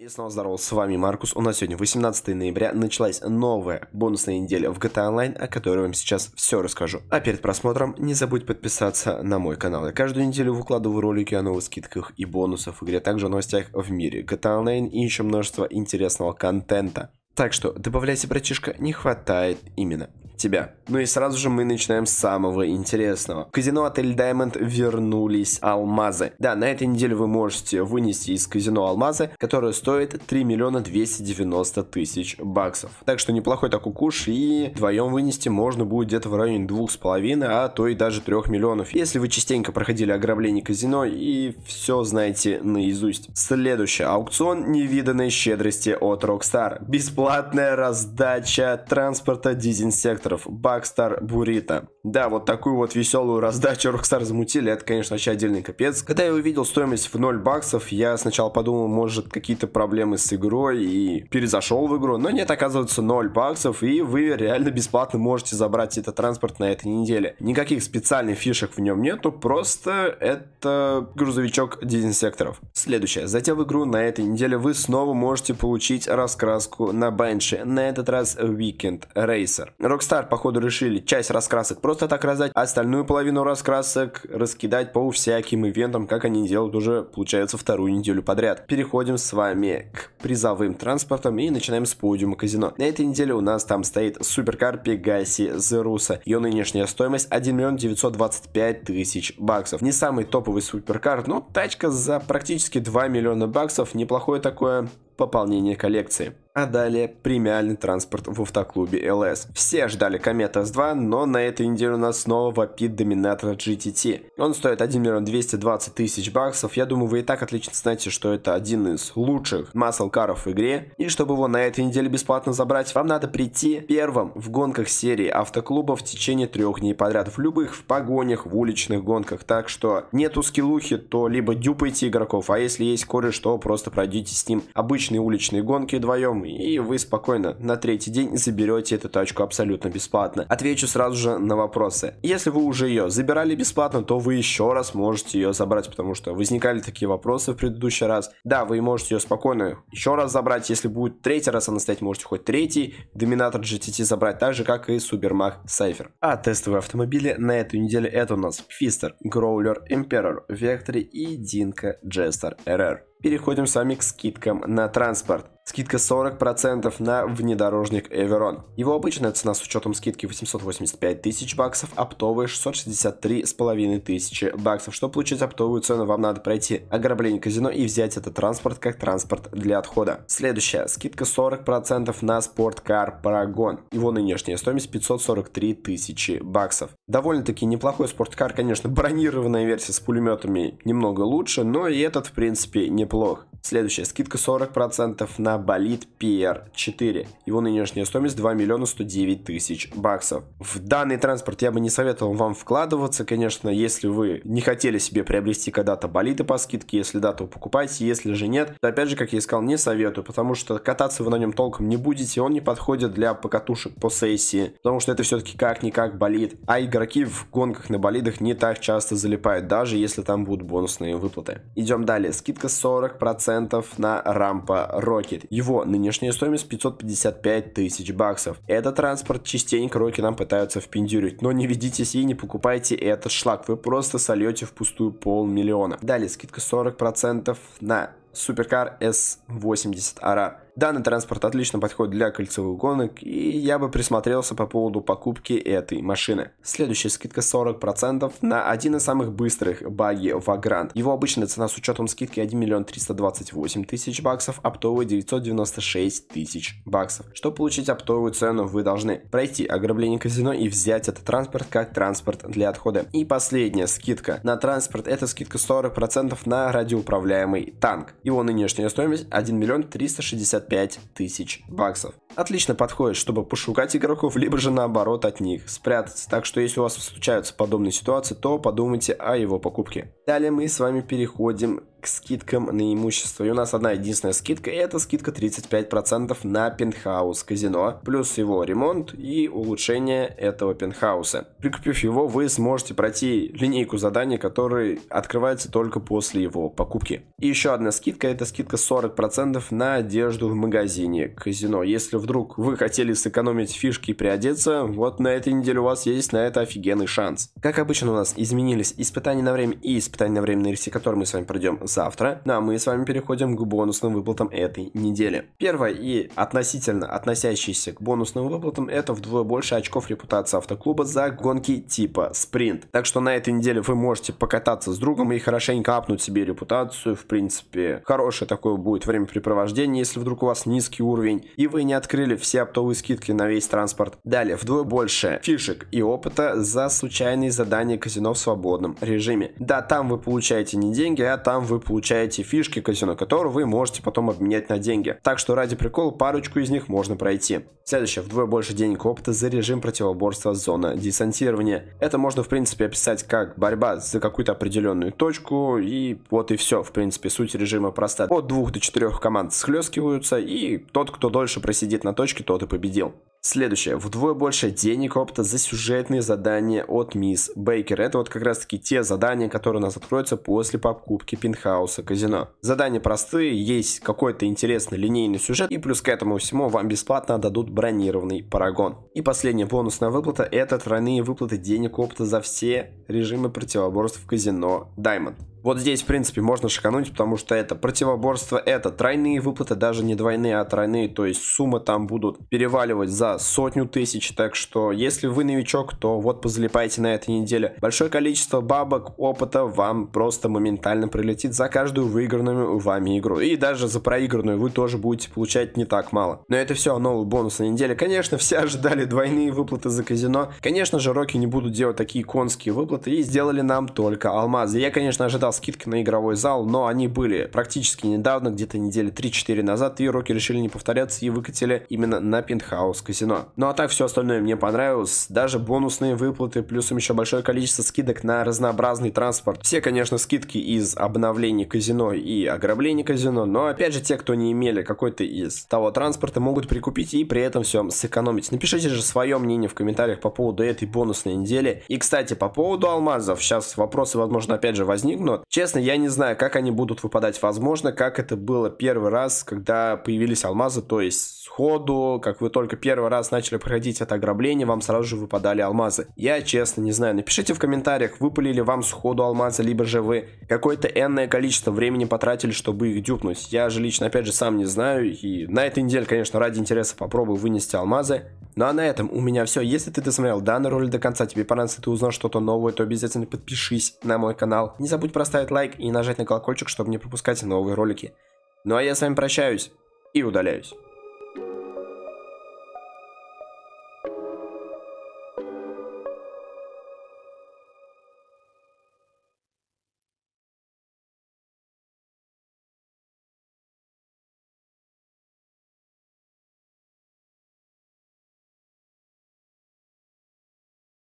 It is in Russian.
И снова здорово, с вами Маркус. У нас сегодня 18 ноября началась новая бонусная неделя в GTA Online, о которой вам сейчас все расскажу. А перед просмотром не забудь подписаться на мой канал. Я каждую неделю выкладываю ролики о новых скидках и бонусах в игре, а также о новостях в мире GTA Online и еще множество интересного контента. Так что добавляйте, братишка, не хватает именно тебя. Ну и сразу же мы начинаем с самого интересного. В казино Отель Diamond вернулись алмазы. Да, на этой неделе вы можете вынести из казино алмазы, которые стоят 3 миллиона 290 тысяч баксов. Так что неплохой такой куш, и вдвоем вынести можно будет где-то в районе двух с половиной, а то и даже 3 миллионов. Если вы частенько проходили ограбление казино и все знаете наизусть. Следующий аукцион невиданной щедрости от Rockstar. Бесплатная раздача транспорта дизинсектора авторов Бакстар Бурита. Да, вот такую вот веселую раздачу Rockstar замутили, это, конечно, вообще отдельный капец. Когда я увидел стоимость в 0 баксов, я сначала подумал, может, какие-то проблемы с игрой и перезашел в игру, но нет, оказывается, 0 баксов, и вы реально бесплатно можете забрать этот транспорт на этой неделе. Никаких специальных фишек в нем нету, просто это грузовичок дезинсекторов. Следующее. Затем в игру на этой неделе вы снова можете получить раскраску на Бенше. на этот раз Weekend Racer. Rockstar, походу, решили часть раскрасок просто просто так раздать, а остальную половину раскрасок раскидать по всяким ивентам, как они делают уже, получается, вторую неделю подряд. Переходим с вами к призовым транспортам и начинаем с подиума казино. На этой неделе у нас там стоит суперкар Пегаси Зеруса. Ее нынешняя стоимость 1 миллион 925 тысяч баксов. Не самый топовый суперкар, но тачка за практически 2 миллиона баксов. Неплохое такое пополнение коллекции. А далее премиальный транспорт в автоклубе LS. Все ждали Комета S2, но на этой неделе у нас снова вопит доминатор GTT. Он стоит 1 миллион 220 тысяч баксов. Я думаю, вы и так отлично знаете, что это один из лучших маслкаров в игре. И чтобы его на этой неделе бесплатно забрать, вам надо прийти первым в гонках серии автоклубов в течение трех дней подряд. В любых, в погонях, в уличных гонках. Так что нету скиллухи, то либо дюпайте игроков, а если есть кореш, то просто пройдите с ним обычно обычные уличные гонки вдвоем, и вы спокойно на третий день заберете эту тачку абсолютно бесплатно. Отвечу сразу же на вопросы. Если вы уже ее забирали бесплатно, то вы еще раз можете ее забрать, потому что возникали такие вопросы в предыдущий раз. Да, вы можете ее спокойно еще раз забрать, если будет третий раз она а стоять, можете хоть третий доминатор GTT забрать, так же как и Субермах Сайфер. А тестовые автомобили на эту неделю это у нас Фистер, Гроулер, Имперер, Вектори и Динка Джестер РР. Переходим с вами к скидкам на транспорт. Скидка 40% на внедорожник Эверон. Его обычная цена с учетом скидки 885 тысяч баксов, а оптовые 663 с половиной тысячи баксов. Чтобы получить оптовую цену, вам надо пройти ограбление казино и взять этот транспорт как транспорт для отхода. Следующая скидка 40% на спорткар Paragon. Его нынешняя стоимость 543 тысячи баксов. Довольно-таки неплохой спорткар, конечно, бронированная версия с пулеметами немного лучше, но и этот в принципе неплох. Следующая скидка 40% на Болит PR4. Его нынешняя стоимость 2 миллиона 109 тысяч баксов. В данный транспорт я бы не советовал вам вкладываться, конечно, если вы не хотели себе приобрести когда-то болиды по скидке, если да, то покупайте, если же нет, то опять же, как я и сказал, не советую, потому что кататься вы на нем толком не будете, он не подходит для покатушек по сессии, потому что это все-таки как-никак болит, а игроки в гонках на болидах не так часто залипают, даже если там будут бонусные выплаты. Идем далее, скидка 40% на рампа Rocket. Его нынешняя стоимость 555 тысяч баксов. Этот транспорт частенько руки нам пытаются впендюрить, но не ведитесь и не покупайте этот шлак, вы просто сольете впустую полмиллиона. Далее скидка 40% на Суперкар S80 RR. Данный транспорт отлично подходит для кольцевых гонок, и я бы присмотрелся по поводу покупки этой машины. Следующая скидка 40% на один из самых быстрых баги Vagrant. Его обычная цена с учетом скидки 1 миллион 328 тысяч баксов, оптовая 996 тысяч баксов. Чтобы получить оптовую цену, вы должны пройти ограбление казино и взять этот транспорт как транспорт для отхода. И последняя скидка на транспорт, это скидка 40% на радиоуправляемый танк. Его нынешняя стоимость 1 миллион 365 тысяч баксов. Отлично подходит, чтобы пошукать игроков, либо же наоборот от них спрятаться. Так что если у вас случаются подобные ситуации, то подумайте о его покупке. Далее мы с вами переходим к скидкам на имущество. И у нас одна единственная скидка, и это скидка 35% на пентхаус казино, плюс его ремонт и улучшение этого пентхауса. Прикупив его, вы сможете пройти линейку заданий, которые открываются только после его покупки. И еще одна скидка, это скидка 40% на одежду в магазине казино. Если вдруг вы хотели сэкономить фишки и приодеться, вот на этой неделе у вас есть на это офигенный шанс. Как обычно у нас изменились испытания на время и испытания на время на рельсе, которые мы с вами пройдем завтра, ну а мы с вами переходим к бонусным выплатам этой недели. Первое и относительно относящееся к бонусным выплатам это вдвое больше очков репутации автоклуба за гонки типа спринт. Так что на этой неделе вы можете покататься с другом и хорошенько апнуть себе репутацию. В принципе, хорошее такое будет времяпрепровождение, если вдруг у вас низкий уровень и вы не открыли все оптовые скидки на весь транспорт. Далее, вдвое больше фишек и опыта за случайные задания казино в свободном режиме. Да, там вы получаете не деньги, а там вы получаете фишки казино, которые вы можете потом обменять на деньги. Так что ради прикола парочку из них можно пройти. Следующее, вдвое больше денег опыта за режим противоборства зона десантирования. Это можно в принципе описать как борьба за какую-то определенную точку и вот и все. В принципе суть режима проста. От двух до четырех команд схлестываются и тот, кто дольше просидит на точке, тот и победил. Следующее. Вдвое больше денег опыта за сюжетные задания от мисс Бейкер. Это вот как раз таки те задания, которые у нас откроются после покупки пентхауса казино. Задания простые, есть какой-то интересный линейный сюжет, и плюс к этому всему вам бесплатно дадут бронированный парагон. И последняя бонусная выплата это тройные выплаты денег опыта за все режимы противоборств в казино Diamond. Вот здесь, в принципе, можно шикануть, потому что это противоборство, это тройные выплаты, даже не двойные, а тройные, то есть суммы там будут переваливать за сотню тысяч, так что если вы новичок, то вот позалипайте на этой неделе. Большое количество бабок, опыта вам просто моментально прилетит за каждую выигранную вами игру, и даже за проигранную вы тоже будете получать не так мало. Но это все, новый бонус на неделе. Конечно, все ожидали двойные выплаты за казино, конечно же, Роки не будут делать такие конские выплаты и сделали нам только алмазы. Я, конечно, ожидал обсуждал скидки на игровой зал, но они были практически недавно, где-то недели 3-4 назад, и Роки решили не повторяться и выкатили именно на Пентхаус казино. Ну а так все остальное мне понравилось, даже бонусные выплаты, плюсом еще большое количество скидок на разнообразный транспорт. Все, конечно, скидки из обновлений казино и ограблений казино, но опять же те, кто не имели какой-то из того транспорта, могут прикупить и при этом все сэкономить. Напишите же свое мнение в комментариях по поводу этой бонусной недели. И, кстати, по поводу алмазов, сейчас вопросы, возможно, опять же возникнут, честно, я не знаю, как они будут выпадать. Возможно, как это было первый раз, когда появились алмазы, то есть сходу, как вы только первый раз начали проходить это ограбление, вам сразу же выпадали алмазы. Я, честно, не знаю. Напишите в комментариях, выпали ли вам сходу алмазы, либо же вы какое-то энное количество времени потратили, чтобы их дюпнуть. Я же лично, опять же, сам не знаю, и на этой неделе, конечно, ради интереса попробую вынести алмазы. Ну а на этом у меня все. Если ты досмотрел данный ролик до конца, тебе понравилось, ты узнал что-то новое, то обязательно подпишись на мой канал. Не забудь проставить лайк и нажать на колокольчик, чтобы не пропускать новые ролики. Ну а я с вами прощаюсь и удаляюсь.